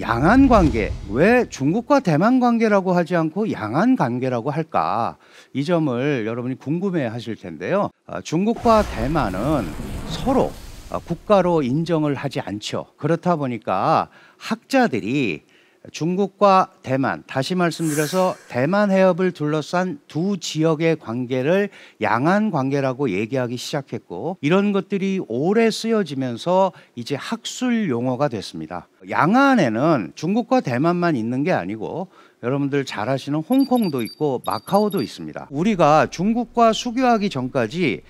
양안 관계, 왜 중국과 대만 관계라고 하지 않고 양안 관계라고 할까? 이 점을 여러분이 궁금해 하실 텐데요. 아, 중국과 대만은 서로 아, 국가로 인정을 하지 않죠. 그렇다 보니까 학자들이 중국과 대만, 다시 말씀드려서 대만 해협을 둘러싼 두 지역의 관계를 양안 관계라고 얘기하기 시작했고 이런 것들이 오래 쓰여지면서 이제 학술 용어가 됐습니다. 양안에는 중국과 대만만 있는 게 아니고 여러분들 잘 아시는 홍콩도 있고 마카오도 있습니다. 우리가 중국과 수교하기 전까지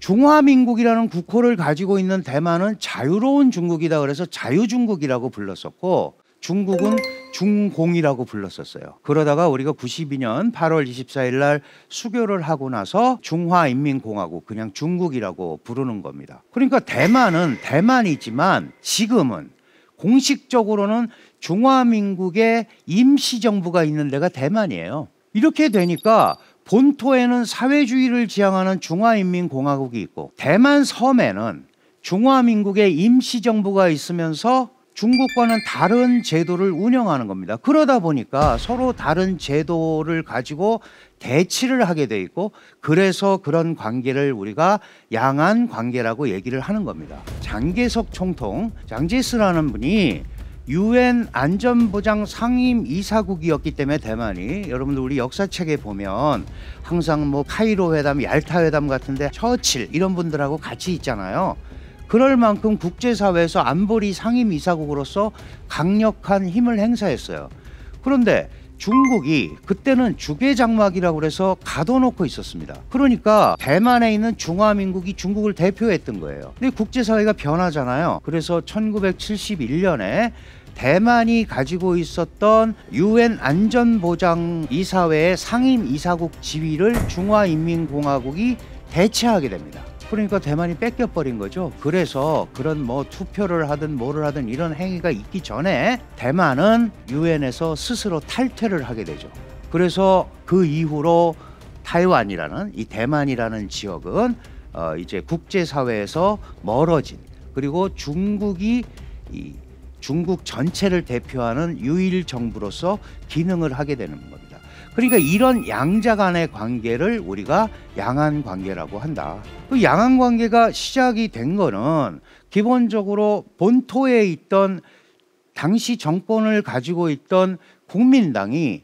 중화민국이라는 국호를 가지고 있는 대만은 자유로운 중국이다 그래서 자유중국이라고 불렀었고 중국은 중공이라고 불렀었어요. 그러다가 우리가 92년 8월 24일 날 수교를 하고 나서 중화인민공화국 그냥 중국이라고 부르는 겁니다. 그러니까 대만은 대만이지만 지금은 공식적으로는 중화민국의 임시정부가 있는 데가 대만이에요. 이렇게 되니까 본토에는 사회주의를 지향하는 중화인민공화국이 있고 대만 섬에는 중화민국의 임시정부가 있으면서 중국과는 다른 제도를 운영하는 겁니다. 그러다 보니까 서로 다른 제도를 가지고 대치를 하게 돼 있고 그래서 그런 관계를 우리가 양안 관계라고 얘기를 하는 겁니다. 장계석 총통 장제스라는 분이 유엔 안전보장 상임 이사국이었기 때문에 대만이 여러분들 우리 역사책에 보면 항상 뭐 카이로 회담, 얄타 회담 같은데 처칠 이런 분들하고 같이 있잖아요. 그럴 만큼 국제사회에서 안보리 상임이사국으로서 강력한 힘을 행사했어요. 그런데 중국이 그때는 주계 장막이라고 해서 가둬놓고 있었습니다. 그러니까 대만에 있는 중화민국이 중국을 대표했던 거예요. 근데 국제사회가 변하잖아요. 그래서 1971년에 대만이 가지고 있었던 유엔 안전보장 이사회의 상임 이사국 지위를 중화인민공화국이 대체하게 됩니다. 그러니까 대만이 뺏겨버린 거죠. 그래서 그런 뭐 투표를 하든 뭐를 하든 이런 행위가 있기 전에 대만은 유엔에서 스스로 탈퇴를 하게 되죠. 그래서 그 이후로 타이완이라는 이 대만이라는 지역은 어 이제 국제사회에서 멀어진 그리고 중국이 이 중국 전체를 대표하는 유일 정부로서 기능을 하게 되는 거죠 그러니까 이런 양자 간의 관계를 우리가 양안 관계라고 한다. 그 양한 관계가 시작이 된 거는 기본적으로 본토에 있던 당시 정권을 가지고 있던 국민당이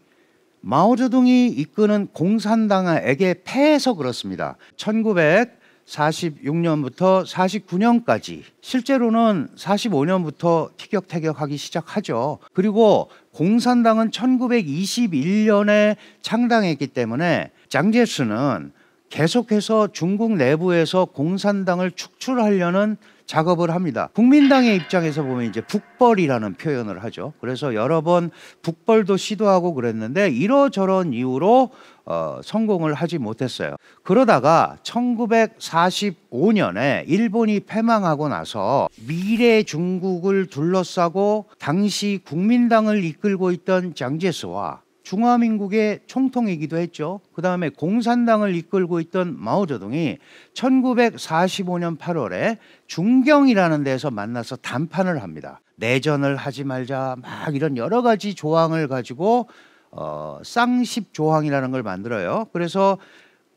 마오쩌둥이 이끄는 공산당에게 패해서 그렇습니다. 1946년부터 49년까지 실제로는 45년부터 티격태격하기 시작하죠. 그리고 공산당은 1921년에 창당했기 때문에 장제스는 계속해서 중국 내부에서 공산당을 축출하려는 작업을 합니다. 국민당의 입장에서 보면 이제 북벌이라는 표현을 하죠. 그래서 여러 번 북벌도 시도하고 그랬는데 이러저런 이유로 어, 성공을 하지 못했어요. 그러다가 1945년에 일본이 패망하고 나서 미래 중국을 둘러싸고 당시 국민당을 이끌고 있던 장제스와 중화민국의 총통이기도 했죠. 그 다음에 공산당을 이끌고 있던 마오쩌둥이 1945년 8월에 중경이라는 데서 만나서 담판을 합니다. 내전을 하지 말자 막 이런 여러 가지 조항을 가지고 어, 쌍십 조항이라는 걸 만들어요. 그래서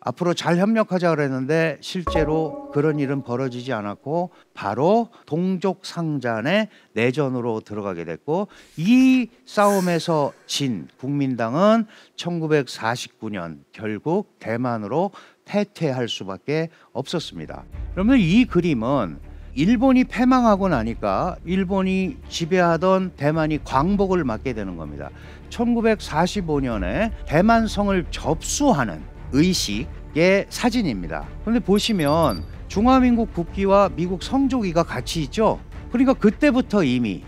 앞으로 잘 협력하자 그랬는데 실제로 그런 일은 벌어지지 않았고 바로 동족 상잔의 내전으로 들어가게 됐고 이 싸움에서 진 국민당은 1949년 결국 대만으로 퇴퇴할 수밖에 없었습니다. 그러면이 그림은 일본이 패망하고 나니까 일본이 지배하던 대만이 광복을 맞게 되는 겁니다. 1945년에 대만성을 접수하는 의식 의 사진입니다. 그런데 보시면 중화민국 국기와 미국 성조기가 같이 있죠. 그러니까 그때부터 이미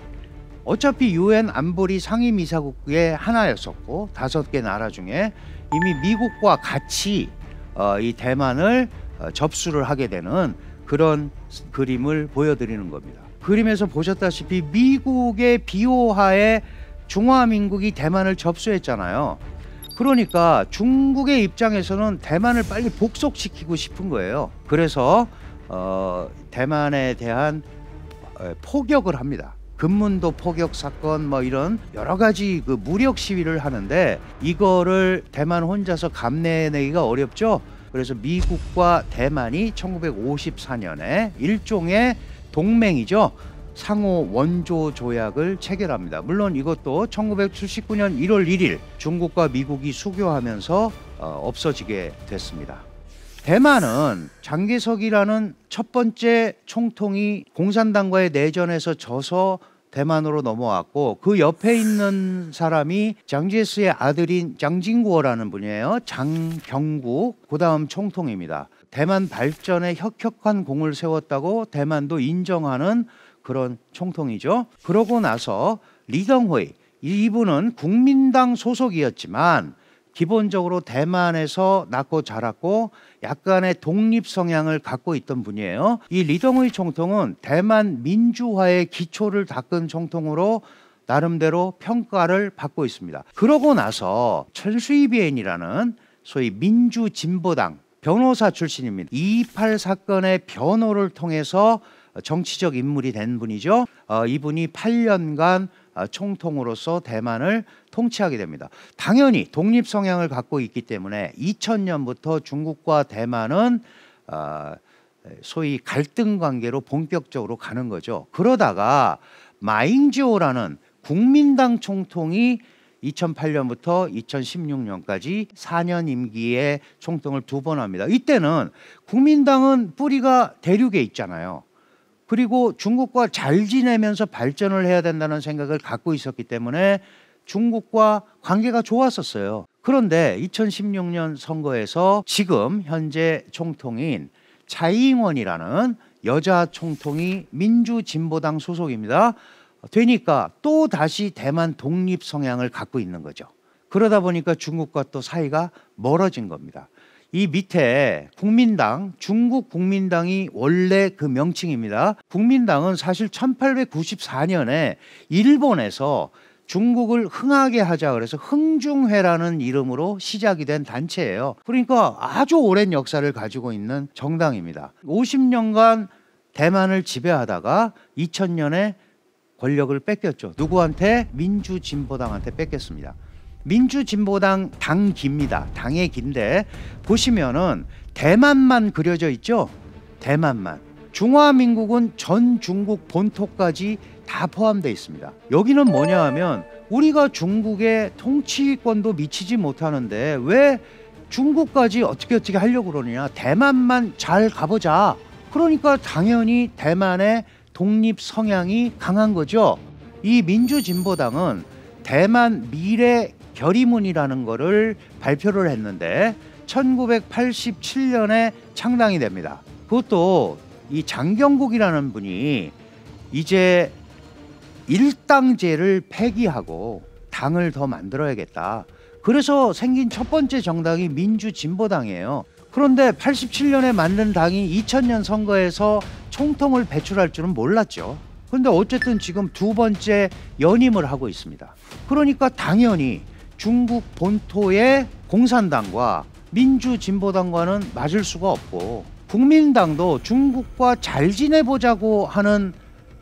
어차피 유엔 안보리 상임이사국의 하나였었고 다섯 개 나라 중에 이미 미국과 같이 어, 이 대만을 어, 접수를 하게 되는 그런 그림을 보여드리는 겁니다. 그림에서 보셨다시피 미국의 비호하에 중화민국이 대만을 접수했잖아요. 그러니까 중국의 입장에서는 대만을 빨리 복속시키고 싶은 거예요. 그래서 어, 대만에 대한 어, 포격을 합니다. 금문도 포격 사건 뭐 이런 여러 가지 그 무력 시위를 하는데 이거를 대만 혼자서 감내내기가 어렵죠. 그래서 미국과 대만이 1954년에 일종의 동맹이죠. 상호 원조 조약을 체결합니다. 물론 이것도 1979년 1월 1일 중국과 미국이 수교하면서 어, 없어지게 됐습니다. 대만은 장개석이라는 첫 번째 총통이 공산당과의 내전에서 져서 대만으로 넘어왔고 그 옆에 있는 사람이 장제스의 아들인 장진구어라는 분이에요. 장경구 그다음 총통입니다. 대만 발전에 혁혁한 공을 세웠다고 대만도 인정하는 그런 총통이죠. 그러고 나서 리덩호이 이분은 국민당 소속이었지만 기본적으로 대만에서 낳고 자랐고 약간의 독립 성향을 갖고 있던 분이에요. 이 리덩의 총통은 대만 민주화의 기초를 닦은 총통으로 나름대로 평가를 받고 있습니다. 그러고 나서 철수이비엔이라는 소위 민주진보당 변호사 출신입니다. 2.8 사건의 변호를 통해서 정치적 인물이 된 분이죠. 어, 이분이 8년간 어, 총통으로서 대만을 통치하게 됩니다. 당연히 독립 성향을 갖고 있기 때문에 2000년부터 중국과 대만은 어, 소위 갈등 관계로 본격적으로 가는 거죠. 그러다가 마잉지오라는 국민당 총통이 2008년부터 2016년까지 4년 임기의 총통을 두 번 합니다. 이때는 국민당은 뿌리가 대륙에 있잖아요. 그리고 중국과 잘 지내면서 발전을 해야 된다는 생각을 갖고 있었기 때문에 중국과 관계가 좋았었어요. 그런데 2016년 선거에서 지금 현재 총통인 차이잉원이라는 여자 총통이 민주진보당 소속입니다. 되니까 또 다시 대만 독립 성향을 갖고 있는 거죠. 그러다 보니까 중국과 또 사이가 멀어진 겁니다. 이 밑에 국민당, 중국 국민당이 원래 그 명칭입니다. 국민당은 사실 1894년에 일본에서 중국을 흥하게 하자 그래서 흥중회라는 이름으로 시작이 된 단체예요. 그러니까 아주 오랜 역사를 가지고 있는 정당입니다. 50년간 대만을 지배하다가 2000년에 권력을 뺏겼죠. 누구한테? 민주진보당한테 뺏겼습니다. 민주진보당 당기입니다. 당의 긴데 보시면은 대만만 그려져 있죠. 대만만. 중화민국은 전 중국 본토까지 다 포함되어 있습니다. 여기는 뭐냐 하면 우리가 중국의 통치권도 미치지 못하는데 왜 중국까지 어떻게 어떻게 하려고 그러느냐. 대만만 잘 가보자. 그러니까 당연히 대만의 독립 성향이 강한 거죠. 이 민주진보당은 대만 미래 결의문이라는 거를 발표를 했는데 1987년에 창당이 됩니다. 그것도 이 장경국이라는 분이 이제 일당제를 폐기하고 당을 더 만들어야겠다. 그래서 생긴 첫 번째 정당이 민주진보당이에요. 그런데 87년에 만든 당이 2000년 선거에서 총통을 배출할 줄은 몰랐죠. 그런데 어쨌든 지금 두 번째 연임을 하고 있습니다. 그러니까 당연히 중국 본토의 공산당과 민주진보당과는 맞을 수가 없고 국민당도 중국과 잘 지내보자고 하는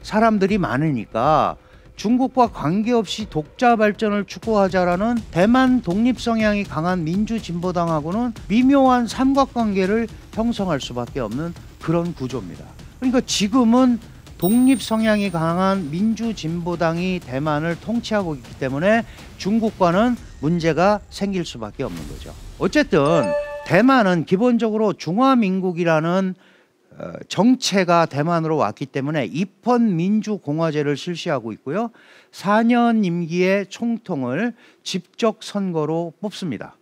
사람들이 많으니까 중국과 관계없이 독자 발전을 추구하자라는 대만 독립 성향이 강한 민주진보당하고는 미묘한 삼각관계를 형성할 수밖에 없는 그런 구조입니다. 그러니까 지금은 독립 성향이 강한 민주진보당이 대만을 통치하고 있기 때문에 중국과는 문제가 생길 수밖에 없는 거죠. 어쨌든 대만은 기본적으로 중화민국이라는 어, 정체가 대만으로 왔기 때문에 입헌민주공화제를 실시하고 있고요. 4년 임기의 총통을 직접 선거로 뽑습니다.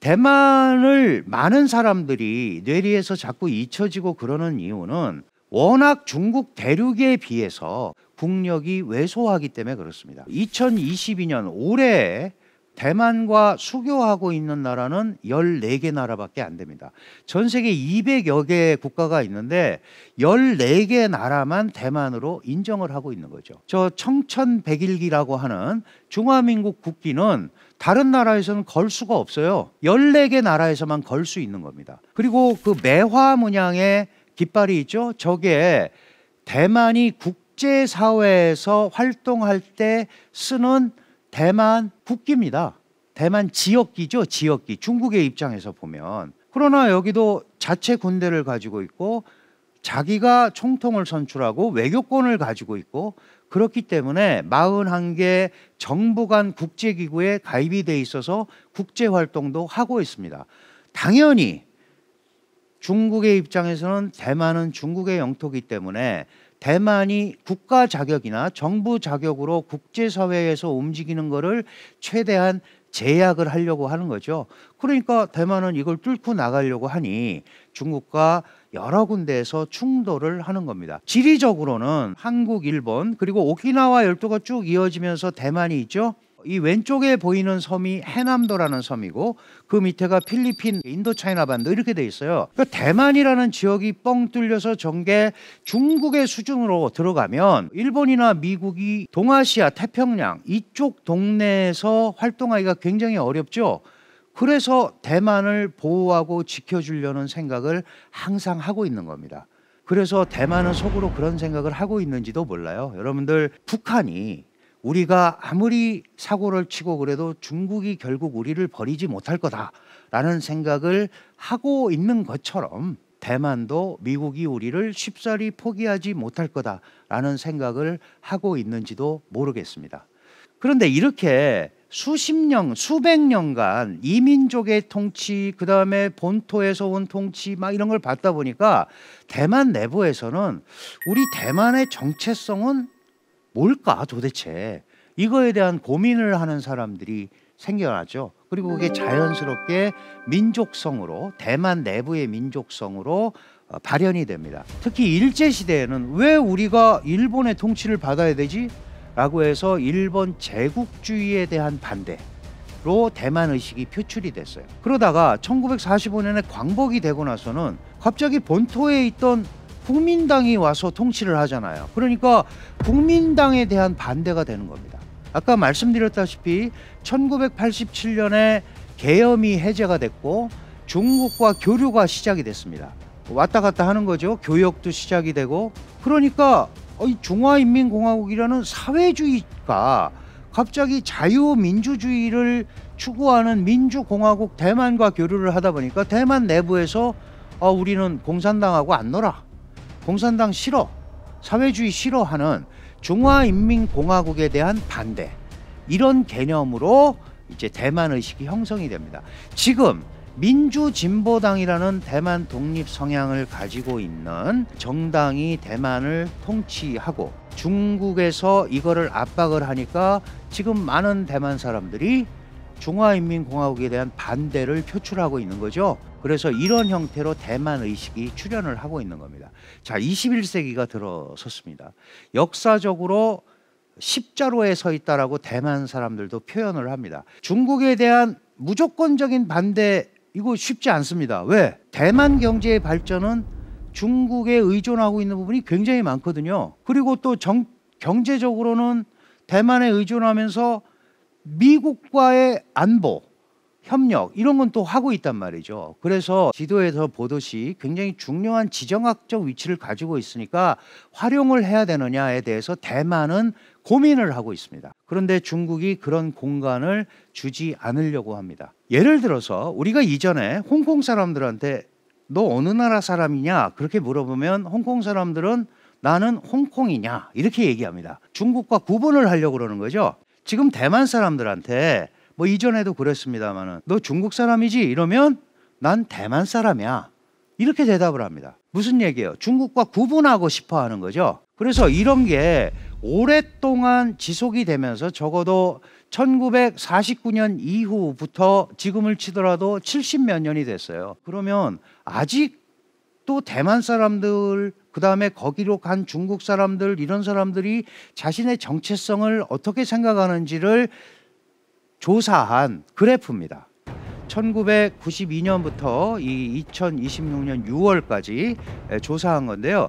대만을 많은 사람들이 뇌리에서 자꾸 잊혀지고 그러는 이유는 워낙 중국 대륙에 비해서 국력이 왜소하기 때문에 그렇습니다. 2022년 올해 대만과 수교하고 있는 나라는 14개 나라밖에 안 됩니다. 전 세계 200여 개 국가가 있는데 14개 나라만 대만으로 인정을 하고 있는 거죠. 저 청천백일기라고 하는 중화민국 국기는 다른 나라에서는 걸 수가 없어요. 14개 나라에서만 걸 수 있는 겁니다. 그리고 그 매화 문양의 깃발이 있죠. 저게 대만이 국제사회에서 활동할 때 쓰는 대만 국기입니다. 대만 지역기죠, 지역기. 중국의 입장에서 보면. 그러나 여기도 자체 군대를 가지고 있고 자기가 총통을 선출하고 외교권을 가지고 있고 그렇기 때문에 41개 정부 간 국제기구에 가입이 돼 있어서 국제활동도 하고 있습니다. 당연히 중국의 입장에서는 대만은 중국의 영토기 때문에 대만이 국가 자격이나 정부 자격으로 국제사회에서 움직이는 것을 최대한 제약을 하려고 하는 거죠. 그러니까 대만은 이걸 뚫고 나가려고 하니 중국과 여러 군데에서 충돌을 하는 겁니다. 지리적으로는 한국, 일본, 그리고 오키나와 열도가 쭉 이어지면서 대만이 있죠. 이 왼쪽에 보이는 섬이 해남도라는 섬이고 그 밑에가 필리핀, 인도차이나 반도 이렇게 돼 있어요. 그러니까 대만이라는 지역이 뻥 뚫려서 전개 중국의 수준으로 들어가면 일본이나 미국이 동아시아 태평양 이쪽 동네에서 활동하기가 굉장히 어렵죠. 그래서 대만을 보호하고 지켜주려는 생각을 항상 하고 있는 겁니다. 그래서 대만은 속으로 그런 생각을 하고 있는지도 몰라요. 여러분들 북한이 우리가 아무리 사고를 치고 그래도 중국이 결국 우리를 버리지 못할 거다라는 생각을 하고 있는 것처럼 대만도 미국이 우리를 쉽사리 포기하지 못할 거다라는 생각을 하고 있는지도 모르겠습니다. 그런데 이렇게 수십 년, 수백 년간 이민족의 통치, 그 다음에 본토에서 온 통치 막 이런 걸 받다 보니까 대만 내부에서는 우리 대만의 정체성은 뭘까 도대체 이거에 대한 고민을 하는 사람들이 생겨나죠. 그리고 그게 자연스럽게 민족성으로 대만 내부의 민족성으로 어, 발현이 됩니다. 특히 일제 시대에는 왜 우리가 일본의 통치를 받아야 되지? 라고 해서 일본 제국주의에 대한 반대로 대만 의식이 표출이 됐어요. 그러다가 1945년에 광복이 되고 나서는 갑자기 본토에 있던 국민당이 와서 통치를 하잖아요. 그러니까 국민당에 대한 반대가 되는 겁니다. 아까 말씀드렸다시피 1987년에 계엄이 해제가 됐고 중국과 교류가 시작이 됐습니다. 왔다 갔다 하는 거죠. 교역도 시작이 되고 그러니까 어, 중화인민공화국이라는 사회주의가 갑자기 자유민주주의를 추구하는 민주공화국 대만과 교류를 하다 보니까 대만 내부에서 어, 우리는 공산당하고 안 놀아. 공산당 싫어, 사회주의 싫어하는 중화인민공화국에 대한 반대 이런 개념으로 이제 대만 의식이 형성이 됩니다. 지금 민주진보당이라는 대만 독립 성향을 가지고 있는 정당이 대만을 통치하고 중국에서 이거를 압박을 하니까 지금 많은 대만 사람들이 중화인민공화국에 대한 반대를 표출하고 있는 거죠. 그래서 이런 형태로 대만 의식이 출현을 하고 있는 겁니다. 자, 21세기가 들어섰습니다. 역사적으로 십자로에 서 있다라고 대만 사람들도 표현을 합니다. 중국에 대한 무조건적인 반대 이거 쉽지 않습니다. 왜? 대만 경제의 발전은 중국에 의존하고 있는 부분이 굉장히 많거든요. 그리고 또 정, 경제적으로는 대만에 의존하면서 미국과의 안보 협력 이런 건 또 하고 있단 말이죠. 그래서 지도에서 보듯이 굉장히 중요한 지정학적 위치를 가지고 있으니까 활용을 해야 되느냐에 대해서 대만은 고민을 하고 있습니다. 그런데 중국이 그런 공간을 주지 않으려고 합니다. 예를 들어서 우리가 이전에 홍콩 사람들한테 너 어느 나라 사람이냐 그렇게 물어보면 홍콩 사람들은 나는 홍콩이냐 이렇게 얘기합니다. 중국과 구분을 하려고 그러는 거죠. 지금 대만 사람들한테 뭐 이전에도 그랬습니다만은 너 중국 사람이지 이러면 난 대만 사람이야. 이렇게 대답을 합니다. 무슨 얘기예요? 중국과 구분하고 싶어 하는 거죠. 그래서 이런 게 오랫동안 지속이 되면서 적어도 1949년 이후부터 지금을 치더라도 70 몇 년이 됐어요. 그러면 아직 또 대만 사람들 그다음에 거기로 간 중국 사람들 이런 사람들이 자신의 정체성을 어떻게 생각하는지를 조사한 그래프입니다. 1992년부터 이 2026년 6월까지 조사한 건데요.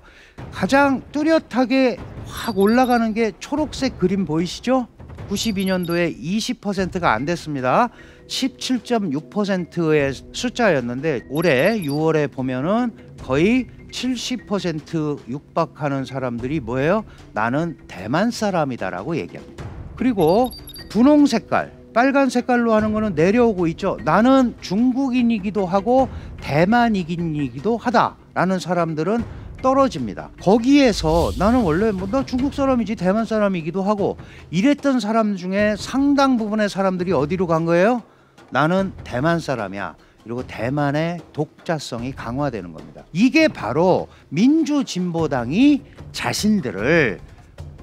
가장 뚜렷하게 확 올라가는 게 초록색 그림 보이시죠? 92년도에 20%가 안 됐습니다. 17.6%의 숫자였는데 올해 6월에 보면은 거의 70% 육박하는 사람들이 뭐예요? 나는 대만 사람이다라고 얘기합니다. 그리고 분홍 색깔, 빨간 색깔로 하는 거는 내려오고 있죠. 나는 중국인이기도 하고 대만이긴이기도 하다라는 사람들은 떨어집니다. 거기에서 나는 원래 뭐나 중국 사람이지 대만 사람이기도 하고 이랬던 사람 중에 상당 부분의 사람들이 어디로 간 거예요? 나는 대만 사람이야. 그리고 대만의 독자성이 강화되는 겁니다. 이게 바로 민주진보당이 자신들을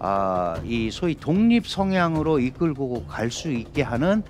아, 이 소위 독립 성향으로 이끌고 갈 수 있게 하는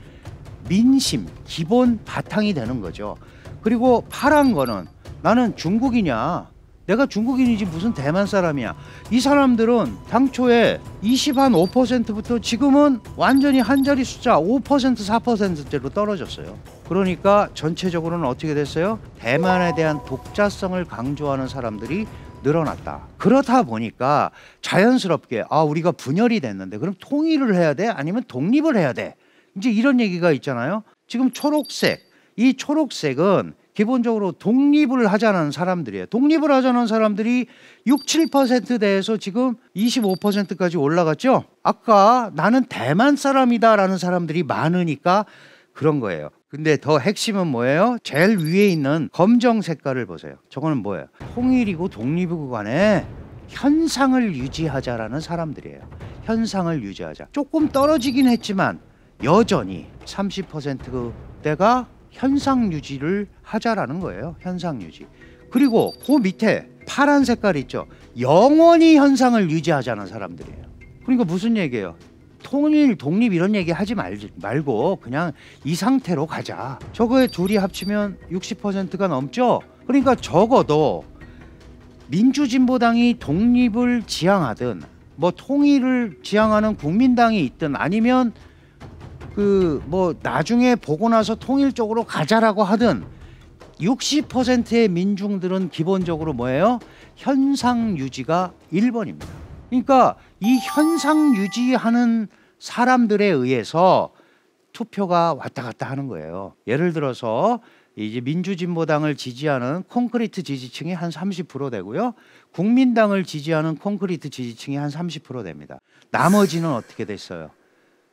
민심 기본 바탕이 되는 거죠. 그리고 파란 거는 나는 중국이냐 내가 중국인이지 무슨 대만 사람이야. 이 사람들은 당초에 25%부터 0한 지금은 완전히 한 자리 숫자 5% 4%대로 떨어졌어요. 그러니까 전체적으로는 어떻게 됐어요? 대만에 대한 독자성을 강조하는 사람들이 늘어났다. 그렇다 보니까 자연스럽게 아 우리가 분열이 됐는데 그럼 통일을 해야 돼? 아니면 독립을 해야 돼? 이제 이런 얘기가 있잖아요. 지금 초록색 이 초록색은 기본적으로 독립을 하자는 사람들이에요. 독립을 하자는 사람들이 6, 7%대에서 지금 25%까지 올라갔죠. 아까 나는 대만 사람이다라는 사람들이 많으니까 그런 거예요. 근데 더 핵심은 뭐예요? 제일 위에 있는 검정 색깔을 보세요. 저거는 뭐예요? 통일이고 독립이고 간에 현상을 유지하자라는 사람들이에요. 현상을 유지하자. 조금 떨어지긴 했지만 여전히 30%대가 현상 유지를 하자라는 거예요. 현상 유지. 그리고 그 밑에 파란 색깔 있죠. 영원히 현상을 유지하자는 사람들이에요. 그러니까 무슨 얘기예요? 통일 독립 이런 얘기 하지 말, 말고 그냥 이 상태로 가자. 저거에 둘이 합치면 60%가 넘죠. 그러니까 적어도 민주진보당이 독립을 지향하든 뭐 통일을 지향하는 국민당이 있든 아니면 그뭐 나중에 보고 나서 통일적으로 가자라고 하든 60%의 민중들은 기본적으로 뭐예요? 현상 유지가 1번입니다. 그러니까 이 현상 유지하는 사람들에 의해서 투표가 왔다 갔다 하는 거예요. 예를 들어서 이제 민주진보당을 지지하는 콘크리트 지지층이 한 30% 되고요. 국민당을 지지하는 콘크리트 지지층이 한 30% 됩니다. 나머지는 어떻게 됐어요?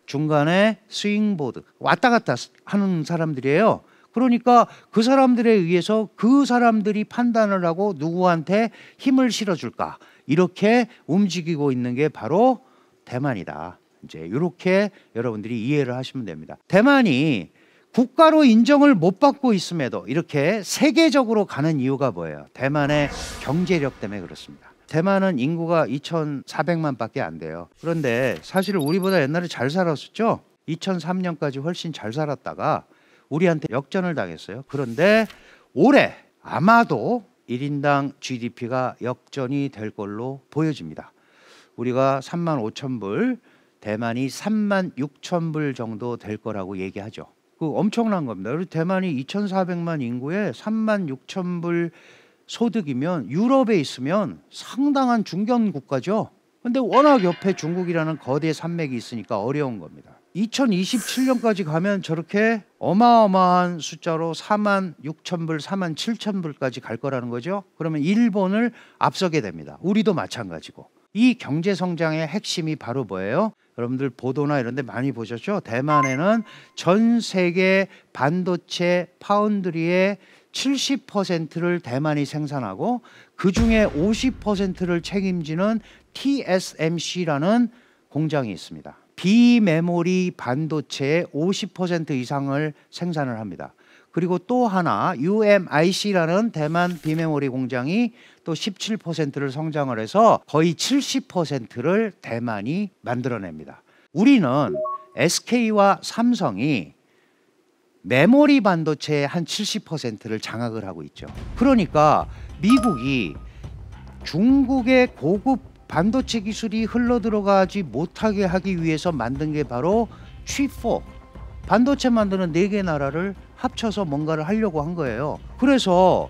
중간에 스윙보드 왔다 갔다 하는 사람들이에요. 그러니까 그 사람들에 의해서 그 사람들이 판단을 하고 누구한테 힘을 실어줄까 이렇게 움직이고 있는 게 바로 대만이다. 이제 이렇게 여러분들이 이해를 하시면 됩니다. 대만이 국가로 인정을 못 받고 있음에도 이렇게 세계적으로 가는 이유가 뭐예요? 대만의 경제력 때문에 그렇습니다. 대만은 인구가 2,400만밖에 안 돼요. 그런데 사실 우리보다 옛날에 잘 살았었죠. 2003년까지 훨씬 잘 살았다가 우리한테 역전을 당했어요. 그런데 올해 아마도 1인당 GDP가 역전이 될 걸로 보여집니다. 우리가 3만 5천 불, 대만이 3만 6천 불 정도 될 거라고 얘기하죠. 그 엄청난 겁니다. 대만이 2,400만 인구에 3만 6천 불 소득이면 유럽에 있으면 상당한 중견 국가죠. 근데 워낙 옆에 중국이라는 거대 산맥이 있으니까 어려운 겁니다. 2027년까지 가면 저렇게 어마어마한 숫자로 4만 6천 불, 4만 7천 불까지 갈 거라는 거죠. 그러면 일본을 앞서게 됩니다. 우리도 마찬가지고. 이 경제 성장의 핵심이 바로 뭐예요? 여러분들 보도나 이런 데 많이 보셨죠? 대만에는 전 세계 반도체 파운드리의 70%를 대만이 생산하고 그 중에 50%를 책임지는 TSMC라는 공장이 있습니다. 비메모리 반도체의 50% 이상을 생산을 합니다. 그리고 또 하나 UMIC라는 대만 비메모리 공장이 또 17%를 성장을 해서 거의 70%를 대만이 만들어냅니다. 우리는 SK와 삼성이 메모리 반도체의 한 70%를 장악을 하고 있죠. 그러니까 미국이 중국의 고급 반도체 기술이 흘러들어가지 못하게 하기 위해서 만든 게 바로 취포 반도체 만드는 네 개 나라를 합쳐서 뭔가를 하려고 한 거예요. 그래서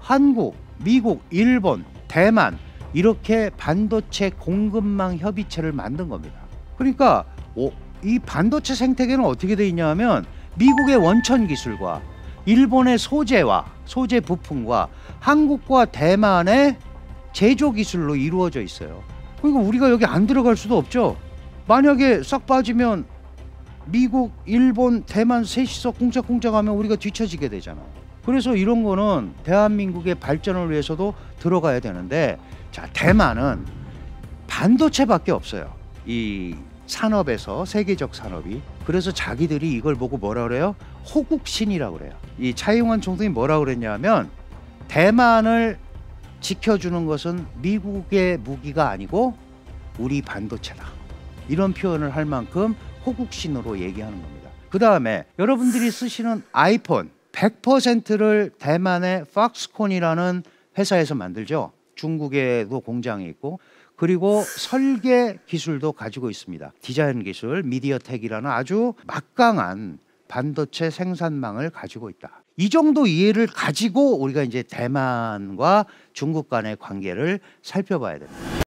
한국, 미국, 일본, 대만 이렇게 반도체 공급망 협의체를 만든 겁니다. 그러니까 어, 이 반도체 생태계는 어떻게 돼 있냐면 미국의 원천 기술과 일본의 소재와 소재 부품과 한국과 대만의 제조 기술로 이루어져 있어요. 그러니까 우리가 여기 안 들어갈 수도 없죠. 만약에 싹 빠지면 미국, 일본, 대만 셋이서 공짝공짝 하면 우리가 뒤처지게 되잖아. 그래서 이런 거는 대한민국의 발전을 위해서도 들어가야 되는데 자, 대만은 반도체밖에 없어요. 이 산업에서 세계적 산업이 그래서 자기들이 이걸 보고 뭐라 그래요? 호국신이라고 그래요. 이 차이용환 총통이 뭐라 그랬냐면 대만을 지켜주는 것은 미국의 무기가 아니고 우리 반도체다. 이런 표현을 할 만큼 호국신으로 얘기하는 겁니다. 그 다음에 여러분들이 쓰시는 아이폰 100%를 대만의 팍스콘이라는 회사에서 만들죠. 중국에도 공장이 있고 그리고 설계 기술도 가지고 있습니다. 디자인 기술, 미디어텍이라는 아주 막강한 반도체 생산망을 가지고 있다. 이 정도 이해를 가지고 우리가 이제 대만과 중국 간의 관계를 살펴봐야 됩니다.